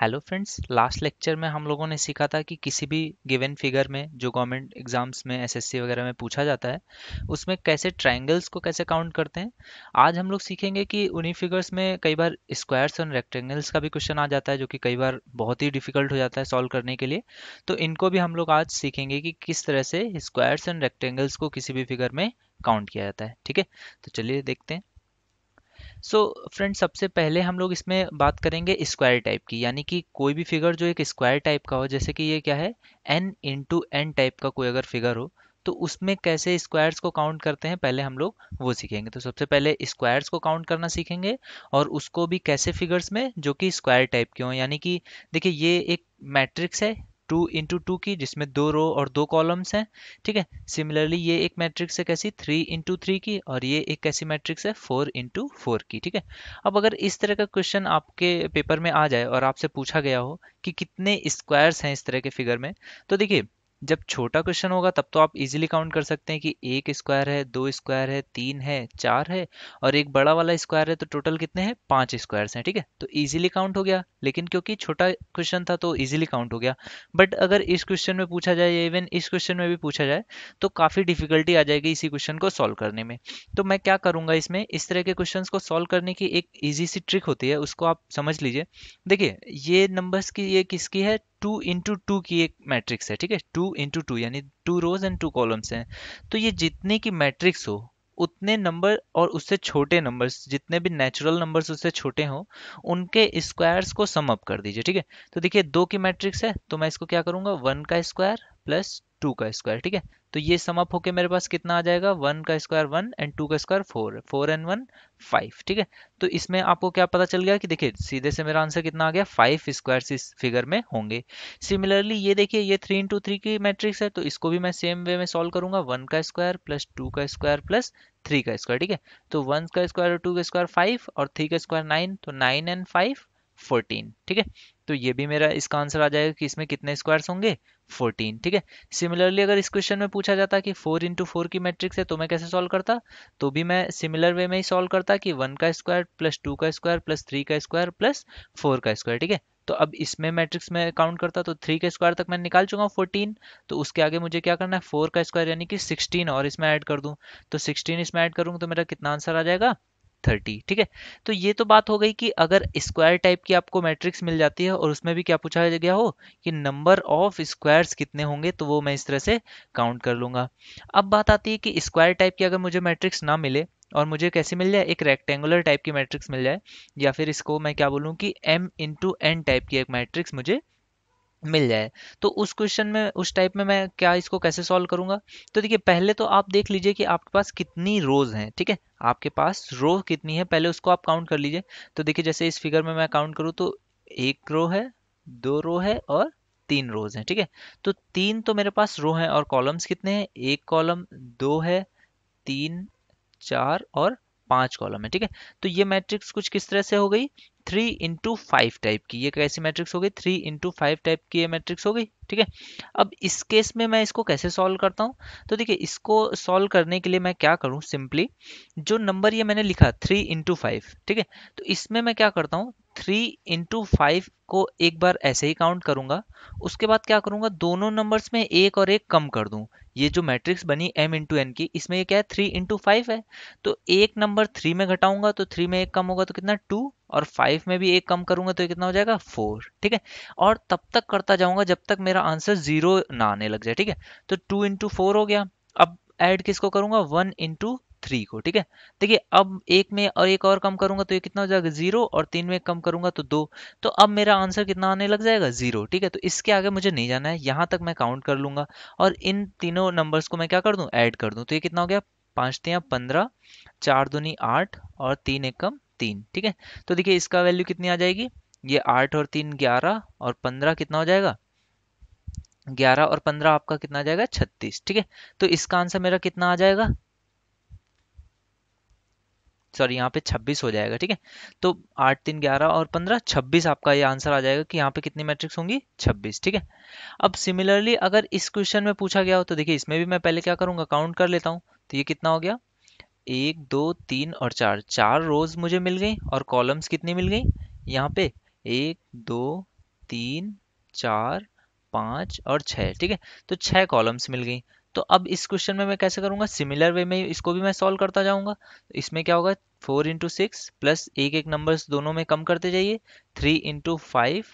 hello friends last lecture में हम लोगों ने सीखा था कि किसी भी गिवन फिगर में जो गवर्नमेंट एग्जाम्स में एसएससी वगैरह में पूछा जाता है उसमें कैसे ट्रायंगल्स को कैसे काउंट करते हैं आज हम लोग सीखेंगे कि उन्हीं फिगर्स में कई बार स्क्वायर्स और रेक्टेंगल्स का भी क्वेश्चन आ जाता है जो कि कई बार बहुत ही डिफिकल्ट हो जाता है सॉल्व करने के लिए तो इनको भी हम लोग आज सीखेंगे कि किस तरह से स्क्वायर्स एंड रेक्टेंगल्स को किसी भी फिगर में काउंट किया जाता है ठीक है तो चलिए देखते हैं सो so, फ्रेंड सबसे पहले हम लोग इसमें बात करेंगे स्क्वायर टाइप की यानी कि कोई भी फिगर जो एक स्क्वायर टाइप का हो जैसे कि ये क्या है एन इंटू एन टाइप का कोई अगर फिगर हो तो उसमें कैसे स्क्वायर्स को काउंट करते हैं पहले हम लोग वो सीखेंगे तो सबसे पहले स्क्वायर्स को काउंट करना सीखेंगे और उसको भी कैसे फिगर्स में जो कि स्क्वायर टाइप के हों यानी कि देखिए ये एक मैट्रिक्स है टू इंटू टू की जिसमें दो रो और दो कॉलम्स हैं ठीक है सिमिलरली ये एक मैट्रिक्स है कैसी थ्री इंटू थ्री की और ये एक कैसी मैट्रिक्स है फोर इंटू फोर की ठीक है अब अगर इस तरह का क्वेश्चन आपके पेपर में आ जाए और आपसे पूछा गया हो कि कितने स्क्वायर्स हैं इस तरह के फिगर में तो देखिए जब छोटा क्वेश्चन होगा तब तो आप इजीली काउंट कर सकते हैं कि एक स्क्वायर है दो स्क्वायर है तीन है चार है और एक बड़ा वाला स्क्वायर है तो टोटल कितने हैं पांच स्क्वायर हैं ठीक है तो इजीली काउंट हो गया लेकिन क्योंकि छोटा क्वेश्चन था तो इजीली काउंट हो गया बट अगर इस क्वेश्चन में पूछा जाए या इवन इस क्वेश्चन में भी पूछा जाए तो काफ़ी डिफिकल्टी आ जाएगी इसी क्वेश्चन को सॉल्व करने में तो मैं क्या करूँगा इसमें इस तरह के क्वेश्चन को सॉल्व करने की एक ईजी सी ट्रिक होती है उसको आप समझ लीजिए देखिए ये नंबर्स की ये किसकी है टू इंटू टू की एक मैट्रिक्स है ठीक है टू इंटू टू यानी two rows and two columns हैं तो ये जितने की मैट्रिक्स हो उतने नंबर और उससे छोटे नंबर्स जितने भी नेचुरल नंबर्स उससे छोटे हों उनके स्क्वायर्स को सम अप कर दीजिए ठीक है तो देखिए दो की मैट्रिक्स है तो मैं इसको क्या करूँगा वन का स्क्वायर प्लस टू का स्क्वायर ठीक है तो ये समअप होके मेरे पास कितना आ जाएगा वन का स्क्वायर वन एंड टू का square four four and one five ठीक है तो इसमें आपको क्या पता चल गया कि देखिए सीधे से मेरा आंसर कितना आ गया फाइव स्क्वायर इस फिगर में होंगे सिमिलरली ये देखिए ये थ्री इंटू थ्री की मैट्रिक्स है तो इसको भी मैं सेम वे में सॉल्व करूंगा वन का स्क्वायर प्लस टू का स्क्वायर प्लस थ्री का स्क्वायर ठीक है तो वन का स्क्वायर और टू का स्क्वायर फाइव और थ्री का स्क्वायर नाइन तो नाइन एंड फाइव फोर्टीन ठीक है तो ये भी मेरा इसका आंसर आ जाएगा कि इसमें कितने स्क्वायर्स होंगे 14 ठीक है सिमिलरली अगर इस क्वेश्चन में पूछा जाता कि 4 इंटू फोर की मैट्रिक्स है तो मैं कैसे सॉल्व करता तो भी मैं सिमिलर वे में ही सॉल्व करता कि वन का स्क्वायर प्लस टू का स्क्वायर प्लस थ्री का स्क्वायर प्लस फोर का स्क्वायर ठीक है तो अब इसमें मैट्रिक्स में काउंट करता तो थ्री का स्क्वायर तक मैं निकाल चुका हूँ फोर्टीन तो उसके आगे मुझे क्या करना है फोर का स्क्वायर यानी कि सिक्सटीन और इसमें ऐड कर दूँ तो सिक्सटीन इसमें ऐड करूँगा तो मेरा कितना आंसर आ जाएगा थर्टी ठीक है तो ये तो बात हो गई कि अगर स्क्वायर टाइप की आपको मैट्रिक्स मिल जाती है और उसमें भी क्या पूछा गया हो कि नंबर ऑफ स्क्वायर्स कितने होंगे तो वो मैं इस तरह से काउंट कर लूंगा अब बात आती है कि स्क्वायर टाइप की अगर मुझे मैट्रिक्स ना मिले और मुझे कैसे मिल जाए एक रेक्टेंगुलर टाइप की मैट्रिक्स मिल जाए या फिर इसको मैं क्या बोलूँ कि एम इंटू एन टाइप की एक मैट्रिक्स मुझे मिल जाए तो उस क्वेश्चन में उस टाइप में मैं क्या इसको कैसे सॉल्व करूंगा तो देखिए पहले तो आप देख लीजिए कि आपके पास कितनी रोज हैं ठीक है आपके पास रो कितनी है पहले उसको आप काउंट कर लीजिए तो देखिए जैसे इस फिगर में मैं काउंट करूँ तो एक रो है दो रो है और तीन रोज हैं ठीक है तो तीन तो मेरे पास रो हैं और कॉलम्स कितने हैं एक कॉलम दो है तीन चार और पांच कॉलम है ठीक है तो ये मैट्रिक्स कुछ किस तरह से हो गई थ्री इंटू फाइव टाइप की ये कैसी मैट्रिक्स हो गई थ्री इंटू फाइव टाइप की ये मैट्रिक्स हो गई ठीक है अब इस केस में मैं इसको कैसे सॉल्व करता हूँ तो देखिए इसको सॉल्व करने के लिए मैं क्या करूँ सिंपली जो नंबर ये मैंने लिखा थ्री इंटू फाइव ठीक है तो इसमें मैं क्या करता हूँ थ्री इंटू फाइव को एक बार ऐसे ही काउंट करूंगा उसके बाद क्या करूंगा दोनों नंबर्स में एक और एक कम कर दूं ये जो मैट्रिक्स बनी m इंटू एन की इसमें ये क्या है थ्री इंटू फाइव है तो एक नंबर थ्री में घटाऊंगा तो थ्री में एक कम होगा तो कितना टू और फाइव में भी एक कम करूंगा तो कितना हो जाएगा फोर ठीक है और तब तक करता जाऊंगा जब तक मेरा आंसर जीरो ना आने लग जाए ठीक है तो टू इंटू फोर हो गया अब एड किसको करूंगा वन इंटू थ्री को ठीक है देखिए अब एक में और एक और कम करूंगा तो ये कितना हो जाएगा जीरो और तीन में कम करूंगा तो दो तो अब मेरा आंसर कितना आने लग जाएगा जीरो ठीक है तो इसके आगे मुझे नहीं जाना है यहां तक मैं काउंट कर लूंगा और इन तीनों नंबर्स को मैं क्या कर दू एड कर दू तो ये कितना हो गया पांच तिया पंद्रह चार दूनी आठ और तीन एक कम तीन ठीक है तो देखिए इसका वैल्यू कितनी आ जाएगी ये आठ और तीन ग्यारह और पंद्रह कितना हो जाएगा ग्यारह और पंद्रह आपका कितना आ जाएगा छत्तीस ठीक है तो इसका आंसर मेरा कितना आ जाएगा सॉरी यहाँ पे छब्बीस हो जाएगा ठीक है तो आठ तीन ग्यारह और पंद्रह छब्बीस आपका ये आंसर आ जाएगा कि यहाँ पे कितनी मैट्रिक्स होंगी छब्बीस ठीक है अब सिमिलरली अगर इस क्वेश्चन में पूछा गया हो तो देखिए इसमें भी मैं पहले क्या करूँगा काउंट कर लेता हूँ तो ये कितना हो गया एक दो तीन और चार चार रोज मुझे मिल गई और कॉलम्स कितनी मिल गई यहाँ पे एक दो तीन चार पाँच और छः ठीक है तो छः कॉलम्स मिल गई तो अब इस क्वेश्चन में मैं कैसे करूंगा सिमिलर वे में इसको भी मैं सॉल्व करता जाऊंगा तो इसमें क्या होगा फोर इंटू सिक्स प्लस एक एक नंबर्स दोनों में कम करते जाइए three into five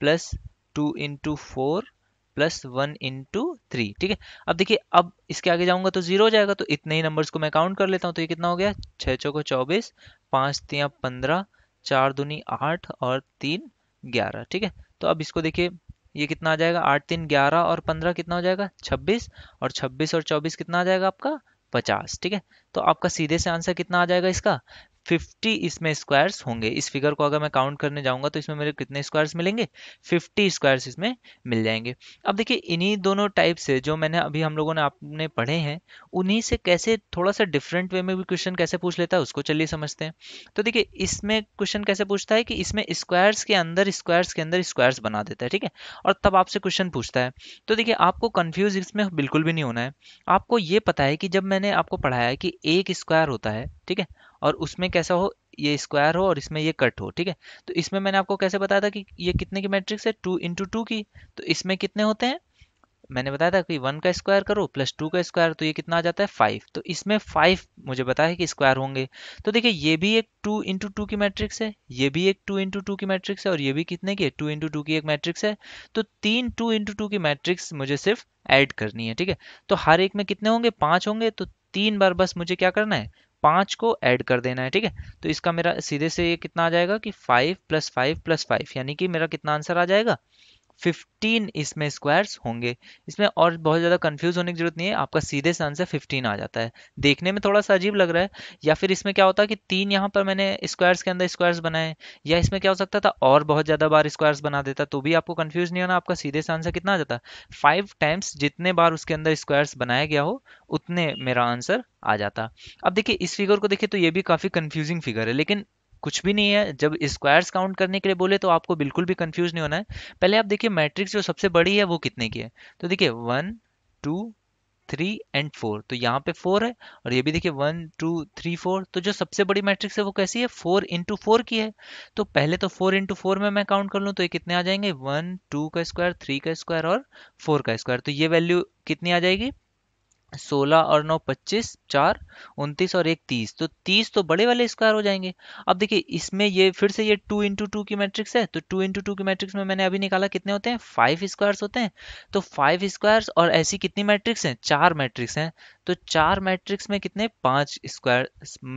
plus two into four plus one into three ठीक है अब देखिए अब इसके आगे जाऊंगा तो जीरो हो जाएगा तो इतने ही नंबर्स को मैं काउंट कर लेता हूं तो ये कितना हो गया छः चौको चौबीस पाँच तिया पंद्रह चार दूनी आठ और तीन ग्यारह ठीक है तो अब इसको देखिए ये कितना आ जाएगा आठ तीन ग्यारह और पंद्रह कितना हो जाएगा छब्बीस और छब्बीस और चौबीस कितना आ जाएगा आपका पचास ठीक है तो आपका सीधे से आंसर कितना आ जाएगा इसका 50 इसमें स्क्वायर्स होंगे इस फिगर को अगर मैं काउंट करने जाऊंगा तो इसमें मेरे कितने स्क्वायर्स मिलेंगे 50 स्क्वायर्स इसमें मिल जाएंगे अब देखिए इन्हीं दोनों टाइप से जो मैंने अभी हम लोगों ने आपने पढ़े हैं उन्हीं से कैसे थोड़ा सा डिफरेंट वे में भी क्वेश्चन कैसे पूछ लेता है उसको चलिए समझते हैं तो देखिए इसमें क्वेश्चन कैसे पूछता है कि इसमें स्क्वायर्स के अंदर स्क्वायर्स के अंदर स्क्वायर्स बना देता है ठीक है और तब आपसे क्वेश्चन पूछता है तो देखिए आपको कन्फ्यूज इसमें बिल्कुल भी नहीं होना है आपको ये पता है कि जब मैंने आपको पढ़ाया कि एक स्क्वायर होता है ठीक है और उसमें कैसा हो ये स्क्वायर हो और इसमें ये कट हो ठीक है तो इसमें मैंने आपको कैसे बताया था कि ये कितने की मैट्रिक्स है टू इंटू टू की तो इसमें कितने होते हैं मैंने बताया था कि वन का स्क्वायर करो प्लस टू का स्क्वायर तो ये कितना आ जाता है फाइव तो इसमें फाइव मुझे बताया कि स्क्वायर होंगे तो देखिए ये भी एक टू इंटू टू की मैट्रिक्स है ये भी एक टू इंटू टू की मैट्रिक्स है और ये भी कितने की है टू इंटू टू की एक मैट्रिक्स है तो तीन टू इंटू टू की मैट्रिक्स मुझे सिर्फ ऐड करनी है ठीक है तो हर एक में कितने होंगे पाँच होंगे तो तीन बार बस मुझे क्या करना है पाँच को ऐड कर देना है ठीक है तो इसका मेरा सीधे से ये कितना आ जाएगा कि five plus five plus five यानी कि मेरा कितना आंसर आ जाएगा फिफ्टीन इसमें स्क्वायर्स होंगे इसमें और बहुत ज़्यादा कंफ्यूज होने की जरूरत नहीं है आपका सीधे से आंसर फिफ्टीन आ जाता है देखने में थोड़ा सा अजीब लग रहा है या फिर इसमें क्या होता है कि तीन यहाँ पर मैंने स्क्वायर्स के अंदर स्क्वायर्स बनाए या इसमें क्या हो सकता था और बहुत ज़्यादा बार स्क्वायर्स बना देता तो भी आपको कन्फ्यूज़ नहीं होना आपका सीधे से आंसर कितना आ जाता फाइव टाइम्स जितने बार उसके अंदर स्क्वायर्स बनाया गया हो उतने मेरा आंसर आ जाता अब देखिए इस फिगर को देखिए तो ये भी काफ़ी कन्फ्यूजिंग फिगर है लेकिन कुछ भी नहीं है जब स्क्वायर्स काउंट करने के लिए बोले तो आपको बिल्कुल भी कंफ्यूज नहीं होना है पहले आप देखिए मैट्रिक्स जो सबसे बड़ी है वो कितने की है तो देखिए one two three and four तो यहाँ पे फोर है और ये भी देखिए वन टू थ्री फोर तो जो सबसे बड़ी मैट्रिक्स है वो कैसी है फोर इंटू फोर की है तो पहले तो फोर इंटू फोर में मैं काउंट कर लूँ तो ये कितने आ जाएंगे वन टू का स्क्वायर थ्री का स्क्वायर और फोर का स्क्वायर तो ये वैल्यू कितनी आ जाएगी सोलह और नौ पच्चीस चार उनतीस और एक तीस तो तीस तो बड़े वाले स्क्वायर हो जाएंगे अब देखिए इसमें ये फिर से ये टू इंटू टू की मैट्रिक्स है तो टू इंटू टू की मैट्रिक्स में मैंने अभी निकाला कितने होते हैं फाइव स्क्वायर्स होते हैं तो फाइव स्क्वायर्स और ऐसी कितनी मैट्रिक्स हैं चार मैट्रिक्स हैं तो चार मैट्रिक्स में कितने पांच स्क्वायर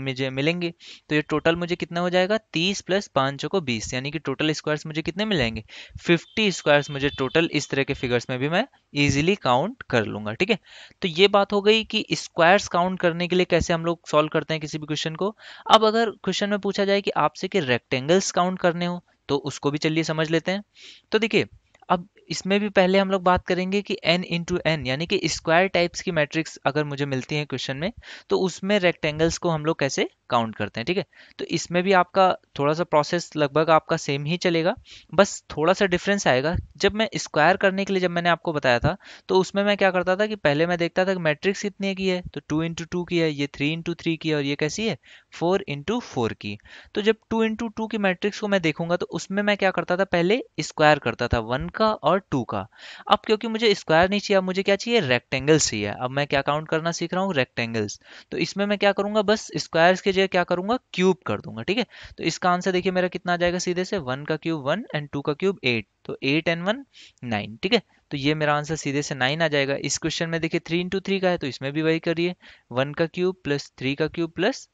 मुझे मिलेंगे तो ये टोटल मुझे कितना हो जाएगा तीस प्लस पाँचों को बीस यानी कि टोटल स्क्वायर्स मुझे कितने मिलेंगे फिफ्टी स्क्वायर्स मुझे टोटल इस तरह के फिगर्स में भी मैं ईजिली काउंट कर लूंगा ठीक है तो ये बात हो गई कि स्क्वायर्स काउंट करने के लिए कैसे हम लोग सॉल्व करते हैं किसी भी क्वेश्चन को अब अगर क्वेश्चन में पूछा जाए कि आपसे कि रेक्टेंगल्स काउंट करने हो तो उसको भी चलिए समझ लेते हैं तो देखिए अब इसमें भी पहले हम लोग बात करेंगे कि एन इंटू एन यानी कि स्क्वायर टाइप्स की मैट्रिक्स अगर मुझे मिलती है क्वेश्चन में तो उसमें रेक्टेंगल्स को हम लोग कैसे काउंट करते हैं ठीक है तो इसमें भी आपका थोड़ा सा प्रोसेस लगभग आपका सेम ही चलेगा बस थोड़ा सा डिफरेंस आएगा जब मैं स्क्वायर करने के लिए जब मैंने आपको बताया था तो उसमें मैं क्या करता था कि पहले मैं देखता था कि मैट्रिक्स इतने की है तो टू इंटू टू की है ये थ्री इंटू थ्री की है और ये कैसी है फोर इंटू फोर की तो जब टू इंटू टू की मैट्रिक्स को मैं देखूंगा तो उसमें मैं क्या करता था पहले स्क्वायर करता था वन का और टू का अब क्योंकि मुझे स्क्वायर नहीं चाहिए अब मुझे क्या चाहिए रेक्टेंगल्स चाहिए अब मैं क्या काउंट करना सीख रहा हूँ रेक्टेंगल्स तो इसमें मैं क्या करूंगा बस स्क्वायर्स के जगह क्या करूंगा क्यूब कर दूंगा ठीक है तो इसका आंसर देखिए मेरा कितना आ जाएगा सीधे से वन का क्यूब वन एंड टू का क्यूब एट तो एट एंड वन नाइन ठीक है तो ये मेरा आंसर सीधे से नाइन आ जाएगा इस क्वेश्चन में देखिए थ्री इंटू थ्री का है तो इसमें भी वही करिए वन का क्यूब प्लस थ्री का क्यूब प्लस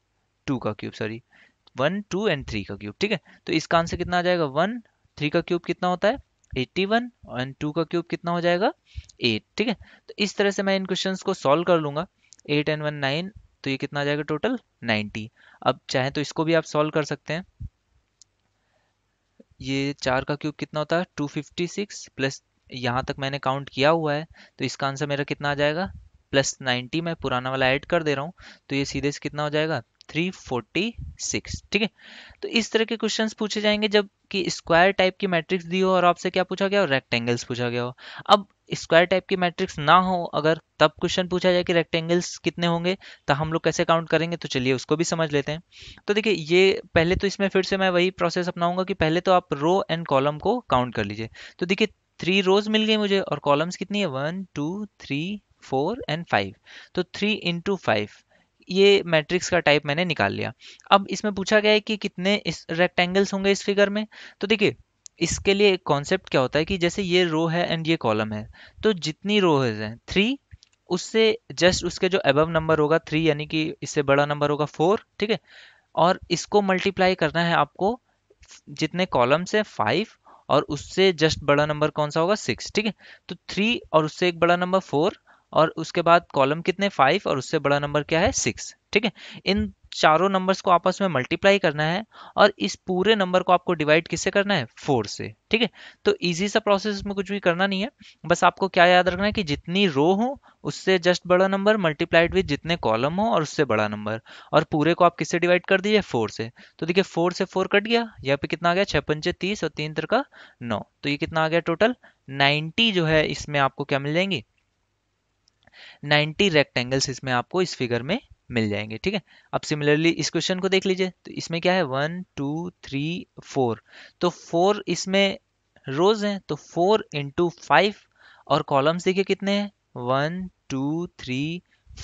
टू का cube sorry one two and three का क्यूब ठीक है तो इसका आंसर कितना आ जाएगा वन थ्री का क्यूब कितना होता है एट्टी वन एंड टू का क्यूब कितना हो जाएगा एट ठीक है तो इस तरह से मैं इन क्वेश्चन को सॉल्व कर लूंगा एट एंड वन नाइन तो ये कितना आ जाएगा टोटल नाइन्टी अब चाहे तो इसको भी आप सॉल्व कर सकते हैं ये चार का क्यूब कितना होता है टू फिफ्टी सिक्स प्लस यहाँ तक मैंने काउंट किया हुआ है तो इसका आंसर मेरा कितना आ जाएगा प्लस नाइन्टी मैं पुराना वाला ऐड कर दे रहा हूँ तो ये सीधे से कितना हो जाएगा थ्री फोर्टी सिक्स ठीक है तो इस तरह के क्वेश्चंस पूछे जाएंगे जब कि स्क्वायर टाइप की मैट्रिक्स दी हो और आपसे क्या पूछा गया हो रेक्टेंगल्स पूछा गया हो अब स्क्वायर टाइप की मैट्रिक्स ना हो अगर तब क्वेश्चन पूछा जाए कि रेक्टेंगल्स कितने होंगे तो हम लोग कैसे काउंट करेंगे तो चलिए उसको भी समझ लेते हैं तो देखिए ये पहले तो इसमें फिर से मैं वही प्रोसेस अपनाऊंगा कि पहले तो आप रो एंड कॉलम को काउंट कर लीजिए तो देखिए थ्री रोज मिल गई मुझे और कॉलम्स कितनी है one two three four and five तो थ्री इंटू फाइव ये मैट्रिक्स का टाइप मैंने निकाल लिया अब इसमें पूछा गया है कि कितने इस रेक्टेंगल्स होंगे इस फिगर में तो देखिए इसके लिए एक कॉन्सेप्ट क्या होता है कि जैसे ये रो है एंड ये कॉलम है तो जितनी रोज हैं थ्री उससे जस्ट उसके जो एबव नंबर होगा थ्री यानी कि इससे बड़ा नंबर होगा फोर ठीक है और इसको मल्टीप्लाई करना है आपको जितने कॉलम्स हैं फाइव और उससे जस्ट बड़ा नंबर कौन सा होगा सिक्स ठीक है तो थ्री और उससे एक बड़ा नंबर फोर और उसके बाद कॉलम कितने फाइव और उससे बड़ा नंबर क्या है सिक्स ठीक है इन चारों नंबर्स को आपस में मल्टीप्लाई करना है और इस पूरे नंबर को आपको डिवाइड किससे करना है फोर से ठीक है तो इजी सा प्रोसेस इसमें कुछ भी करना नहीं है बस आपको क्या याद रखना है कि जितनी रो हो उससे जस्ट बड़ा नंबर मल्टीप्लाइड विद जितने कॉलम हो और उससे बड़ा नंबर और पूरे को आप किससे डिवाइड कर दीजिए फोर से तो देखिए फोर से फोर कट गया यहाँ पे कितना आ गया छः पंचे तीस और तीन तरह का नौ तो ये कितना आ गया टोटल नाइन्टी जो है इसमें आपको क्या मिल जाएंगी 90 रेक्टेंगल्स इसमें आपको इस फिगर में मिल जाएंगे ठीक है अब सिमिलरली इस क्वेश्चन को देख लीजिए तो इसमें क्या है वन टू थ्री फोर तो फोर इसमें रोज हैं तो फोर इंटू फाइव और कॉलम्स देखिए कितने हैं one two three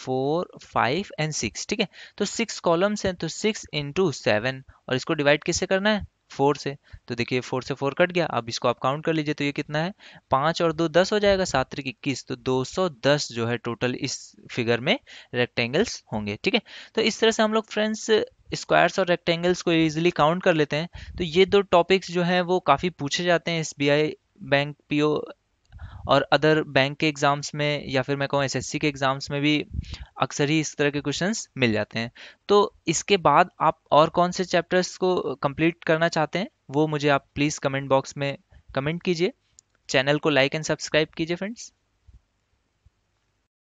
four five and six ठीक है तो सिक्स कॉलम्स हैं तो सिक्स इंटू सेवन और इसको डिवाइड किससे करना है फोर से तो देखिए फोर से फोर कट गया अब इसको आप काउंट कर लीजिए तो ये कितना है पाँच और दो दस हो जाएगा सात त्रिक इक्कीस तो दो सौ दस जो है टोटल इस फिगर में रेक्टेंगल्स होंगे ठीक है तो इस तरह से हम लोग फ्रेंड्स स्क्वायर्स और रेक्टेंगल्स को इजिली काउंट कर लेते हैं तो ये दो टॉपिक्स जो हैं वो काफ़ी पूछे जाते हैं एस बैंक पीओ और अदर बैंक के एग्ज़ाम्स में या फिर मैं कहूँ एस के एग्ज़ाम्स में भी अक्सर ही इस तरह के क्वेश्चंस मिल जाते हैं तो इसके बाद आप और कौन से चैप्टर्स को कंप्लीट करना चाहते हैं वो मुझे आप प्लीज़ कमेंट बॉक्स में कमेंट कीजिए चैनल को लाइक एंड सब्सक्राइब कीजिए फ्रेंड्स